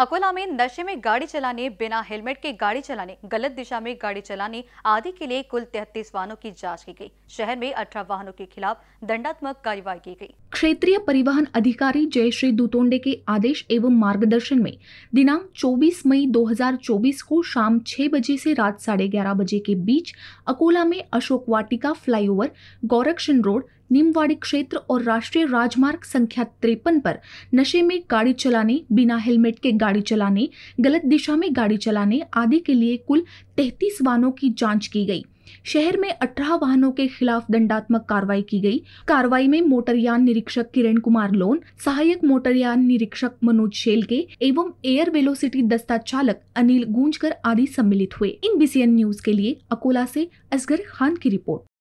अकोला में नशे में गाड़ी चलाने बिना हेलमेट के गाड़ी चलाने गलत दिशा में गाड़ी चलाने आदि के लिए कुल तैतीस वाहनों की जांच की गई शहर में अठारह वाहनों के खिलाफ दंडात्मक कार्यवाही की गई क्षेत्रीय परिवहन अधिकारी जयश्री दुतोंडे के आदेश एवं मार्गदर्शन में दिनांक 24 मई 2024 को शाम छह बजे से रात साढ़े ग्यारह बजे के बीच अकोला में अशोक वाटिका फ्लाईओवर गोरक्षण रोड निमवाड़ी क्षेत्र और राष्ट्रीय राजमार्ग संख्या तिरपन पर नशे में गाड़ी चलाने बिना हेलमेट के गाड़ी चलाने गलत दिशा में गाड़ी चलाने आदि के लिए कुल तैतीस वाहनों की जाँच की गई शहर में अठारह वाहनों के खिलाफ दंडात्मक कार्रवाई की गई कार्रवाई में मोटरयान निरीक्षक किरण कुमार लोन सहायक मोटरयान निरीक्षक मनोज शेलके एवं एयर वेलोसिटी दस्ता चालक अनिल गूंजकर आदि सम्मिलित हुए इन बीसीएन न्यूज के लिए अकोला से असगर खान की रिपोर्ट